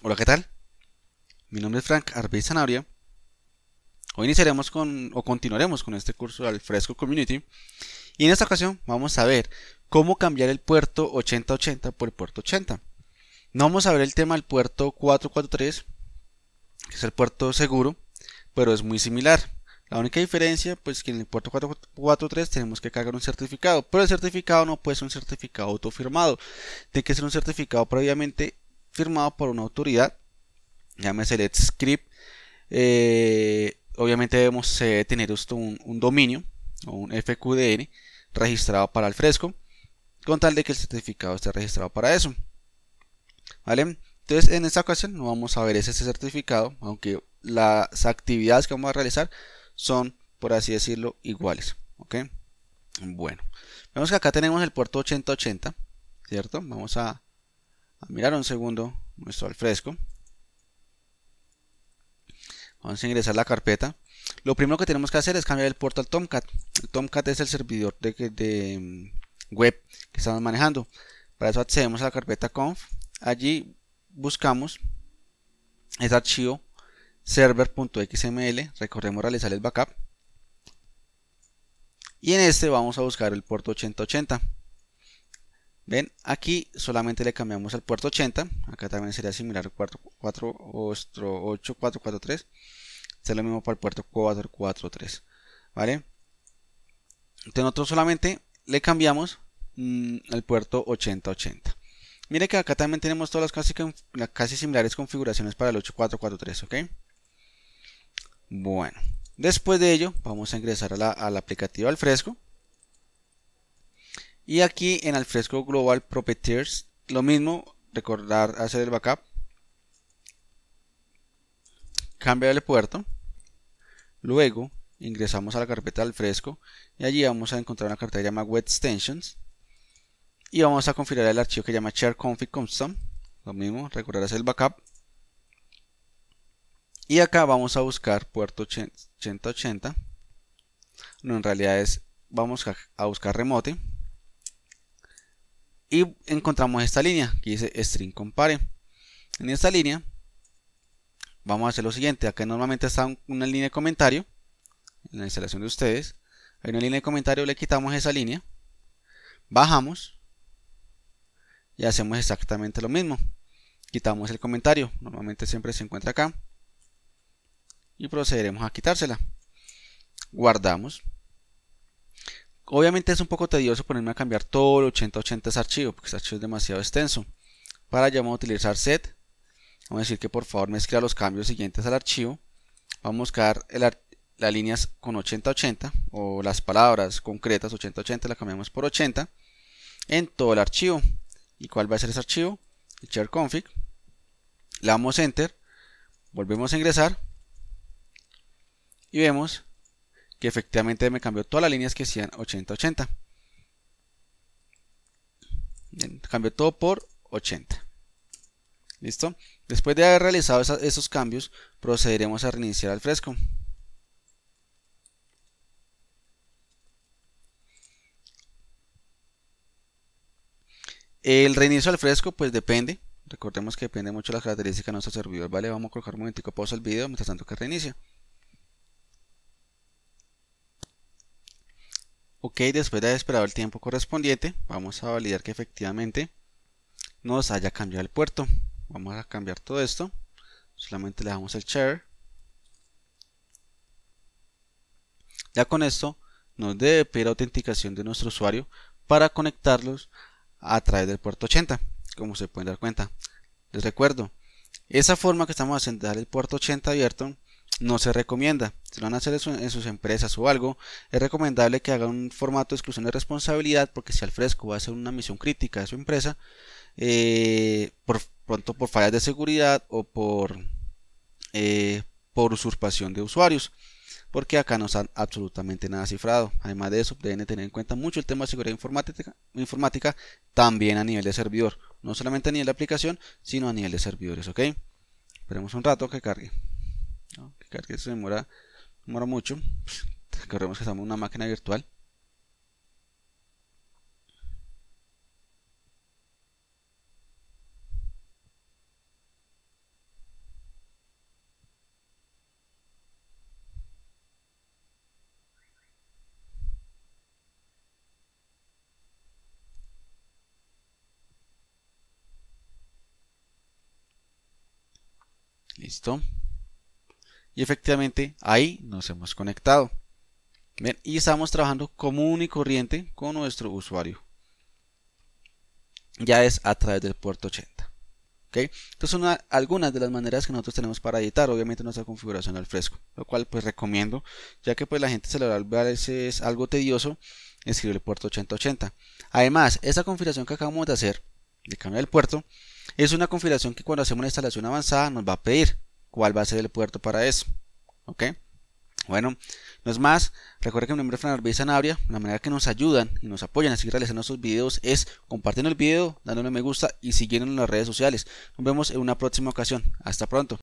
Hola, ¿qué tal? Mi nombre es Frank arbizanaria Zanabria. Hoy iniciaremos con o continuaremos con este curso al Fresco Community y en esta ocasión vamos a ver cómo cambiar el puerto 8080 por el puerto 80. No vamos a ver el tema del puerto 443, que es el puerto seguro, pero es muy similar. La única diferencia, pues que en el puerto 443 tenemos que cargar un certificado, pero el certificado no puede ser un certificado autofirmado, tiene que ser un certificado previamente firmado por una autoridad, llámese el script. Eh, obviamente debemos eh, tener un, dominio o un FQDN registrado para el fresco, con tal de que el certificado esté registrado para eso. ¿Vale? Entonces, en esta ocasión no vamos a ver ese certificado, aunque las actividades que vamos a realizar son, por así decirlo, iguales. ¿Ok? Bueno, vemos que acá tenemos el puerto 8080, ¿cierto? Vamos a a mirar un segundo nuestro alfresco fresco. Vamos a ingresar la carpeta. Lo primero que tenemos que hacer es cambiar el puerto al Tomcat. El Tomcat es el servidor de, de mm, web que estamos manejando. Para eso accedemos a la carpeta conf. Allí buscamos ese archivo server.xml. Recordemos realizar el backup. Y en este vamos a buscar el puerto 8080. Ven, aquí solamente le cambiamos al puerto 80. Acá también sería similar 48443. Es lo mismo para el puerto 443. ¿Vale? Entonces nosotros solamente le cambiamos mm, al puerto 8080. Mire que acá también tenemos todas las casi, similares configuraciones para el 8443, ¿ok? Bueno, después de ello vamos a ingresar a la, al aplicativo al fresco. Y aquí en el fresco global properties, lo mismo, recordar hacer el backup. Cambiar el puerto. Luego ingresamos a la carpeta del fresco y allí vamos a encontrar una carpeta que llama web extensions y vamos a configurar el archivo que llama share config lo mismo recordar hacer el backup y acá vamos a buscar puerto 8080 no en realidad es vamos a buscar remote y encontramos esta línea que dice string compare. En esta línea vamos a hacer lo siguiente. Acá normalmente está una línea de comentario en la instalación de ustedes. Hay una línea de comentario, le quitamos esa línea, bajamos y hacemos exactamente lo mismo. Quitamos el comentario, normalmente siempre se encuentra acá y procederemos a quitársela. Guardamos. Obviamente es un poco tedioso ponerme a cambiar todo el 8080 ese archivo, porque este archivo es demasiado extenso. Para ya vamos a utilizar set. Vamos a decir que por favor mezcla los cambios siguientes al archivo. Vamos a buscar las líneas con 8080 o las palabras concretas 8080, la cambiamos por 80 en todo el archivo. ¿Y cuál va a ser ese archivo? El Le damos enter, volvemos a ingresar y vemos que efectivamente me cambió todas las líneas que hacían 80-80. Cambió todo por 80. ¿Listo? Después de haber realizado esos cambios, procederemos a reiniciar al fresco. El reinicio al fresco pues depende, recordemos que depende mucho de las características de nuestro servidor, ¿vale? Vamos a colocar un momentico pausa el video mientras tanto que reinicio. Ok, después de haber esperado el tiempo correspondiente, vamos a validar que efectivamente nos haya cambiado el puerto. Vamos a cambiar todo esto. Solamente le damos el share. Ya con esto nos debe pedir autenticación de nuestro usuario para conectarlos a través del puerto 80, como se pueden dar cuenta. Les recuerdo, esa forma que estamos haciendo, dejar el puerto 80 abierto, no se recomienda. Si lo van a hacer en sus empresas o algo, es recomendable que haga un formato de exclusión de responsabilidad porque si al fresco va a ser una misión crítica de su empresa, eh, por pronto por fallas de seguridad o por, eh, por usurpación de usuarios, porque acá no está absolutamente nada cifrado. Además de eso, deben tener en cuenta mucho el tema de seguridad informática, informática también a nivel de servidor, no solamente a nivel de aplicación, sino a nivel de servidores, ¿ok? Esperemos un rato que cargue que eso demora, demora mucho. Recordemos que estamos en una máquina virtual. Listo y efectivamente ahí nos hemos conectado. y estamos trabajando común y corriente con nuestro usuario. Ya es a través del puerto 80. ¿okay? Entonces son algunas de las maneras que nosotros tenemos para editar, obviamente nuestra configuración al fresco, lo cual pues recomiendo, ya que pues la gente se le va a veces es algo tedioso escribir el puerto 8080. Además, esa configuración que acabamos de hacer, de cambiar el puerto, es una configuración que cuando hacemos una instalación avanzada nos va a pedir cuál va a ser el puerto para eso. ¿Ok? Bueno, no es más, recuerden que mi nombre es Fran Sanabria, la manera que nos ayudan y nos apoyan a seguir realizando estos videos es compartiendo el video, dándole me gusta y siguiéndonos en las redes sociales. Nos vemos en una próxima ocasión. Hasta pronto.